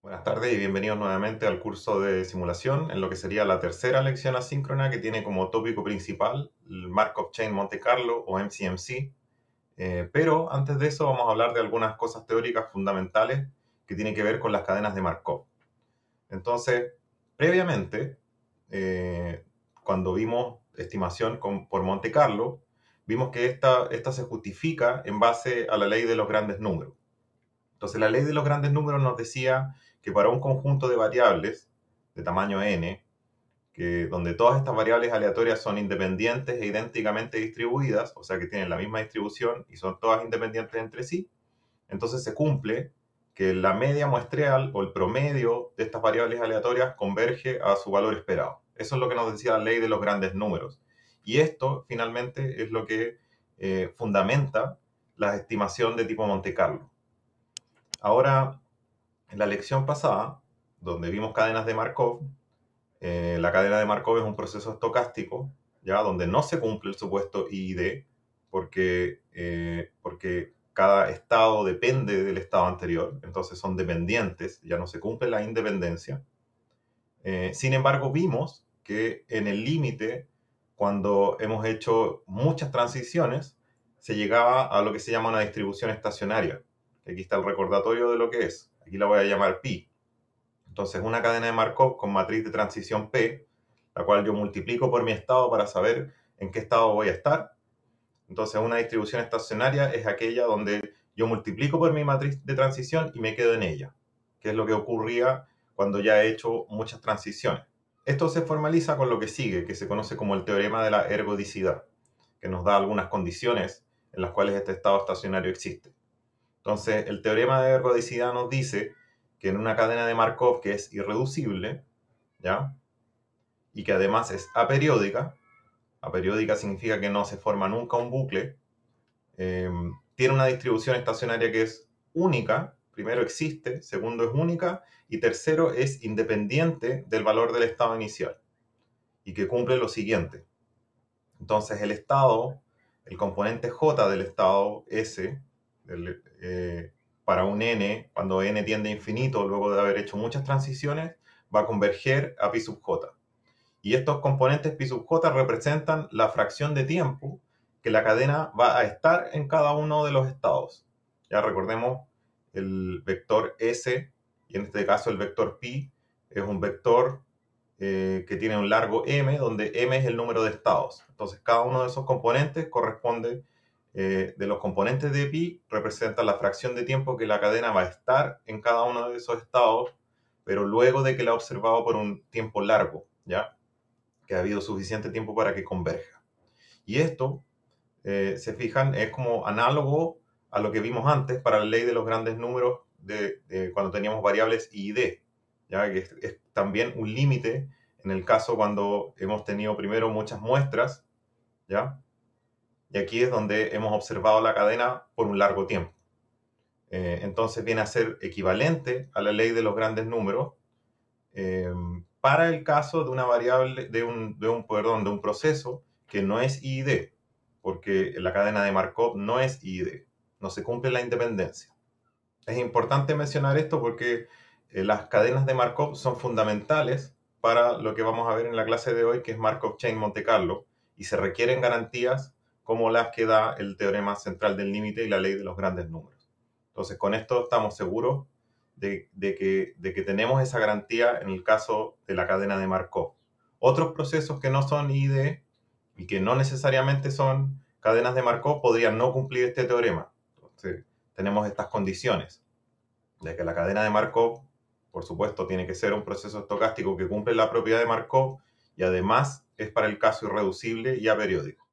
Buenas tardes y bienvenidos nuevamente al curso de simulación en lo que sería la tercera lección asíncrona que tiene como tópico principal el Markov Chain Monte Carlo o MCMC. Eh, pero antes de eso vamos a hablar de algunas cosas teóricas fundamentales que tienen que ver con las cadenas de Markov. Entonces, previamente, eh, cuando vimos estimación por Monte Carlo, vimos que esta se justifica en base a la ley de los grandes números. Entonces la ley de los grandes números nos decía que para un conjunto de variables de tamaño n, que, donde todas estas variables aleatorias son independientes e idénticamente distribuidas, o sea que tienen la misma distribución y son todas independientes entre sí, entonces se cumple que la media muestreal o el promedio de estas variables aleatorias converge a su valor esperado. Eso es lo que nos decía la ley de los grandes números. Y esto finalmente es lo que eh, fundamenta la estimación de tipo Monte Carlo. Ahora, en la lección pasada, donde vimos cadenas de Markov, eh, la cadena de Markov es un proceso estocástico, ya donde no se cumple el supuesto iid eh, porque, cada estado depende del estado anterior, entonces son dependientes, ya no se cumple la independencia. Eh, sin embargo, vimos que en el límite, cuando hemos hecho muchas transiciones, se llegaba a lo que se llama una distribución estacionaria, Aquí está el recordatorio de lo que es. Aquí la voy a llamar pi. Entonces, una cadena de Markov con matriz de transición P, la cual yo multiplico por mi estado para saber en qué estado voy a estar. Entonces, una distribución estacionaria es aquella donde yo multiplico por mi matriz de transición y me quedo en ella, que es lo que ocurría cuando ya he hecho muchas transiciones. Esto se formaliza con lo que sigue, que se conoce como el teorema de la ergodicidad, que nos da algunas condiciones en las cuales este estado estacionario existe. Entonces, el teorema de ergodicidad nos dice que en una cadena de Markov que es irreducible, ¿ya? Y que además es aperiódica, aperiódica significa que no se forma nunca un bucle, eh, tiene una distribución estacionaria que es única, primero existe, segundo es única, y tercero es independiente del valor del estado inicial, y que cumple lo siguiente. Entonces el estado, el componente J del estado S, eh, para un n, cuando n tiende a infinito, luego de haber hecho muchas transiciones, va a converger a pi sub j. Y estos componentes pi sub j representan la fracción de tiempo que la cadena va a estar en cada uno de los estados. Ya recordemos el vector s, y en este caso el vector pi, es un vector eh, que tiene un largo m, donde m es el número de estados. Entonces cada uno de esos componentes corresponde eh, de los componentes de pi representa la fracción de tiempo que la cadena va a estar en cada uno de esos estados, pero luego de que la ha observado por un tiempo largo, ¿ya? Que ha habido suficiente tiempo para que converja. Y esto, eh, se fijan, es como análogo a lo que vimos antes para la ley de los grandes números de, cuando teníamos variables I y D, ¿ya? Que es también un límite en el caso cuando hemos tenido primero muchas muestras, ¿ya? Y aquí es donde hemos observado la cadena por un largo tiempo. Eh, entonces viene a ser equivalente a la ley de los grandes números eh, para el caso de una variable, de un, de un proceso que no es IID, porque la cadena de Markov no es IID, no se cumple la independencia. Es importante mencionar esto porque eh, las cadenas de Markov son fundamentales para lo que vamos a ver en la clase de hoy, que es Markov Chain Monte Carlo, y se requieren garantías como las que da el teorema central del límite y la ley de los grandes números. Entonces, con esto estamos seguros de, que, tenemos esa garantía en el caso de la cadena de Markov. Otros procesos que no son ID y que no necesariamente son cadenas de Markov podrían no cumplir este teorema. Entonces, tenemos estas condiciones de que la cadena de Markov, por supuesto, tiene que ser un proceso estocástico que cumple la propiedad de Markov y además es para el caso irreducible y periódico.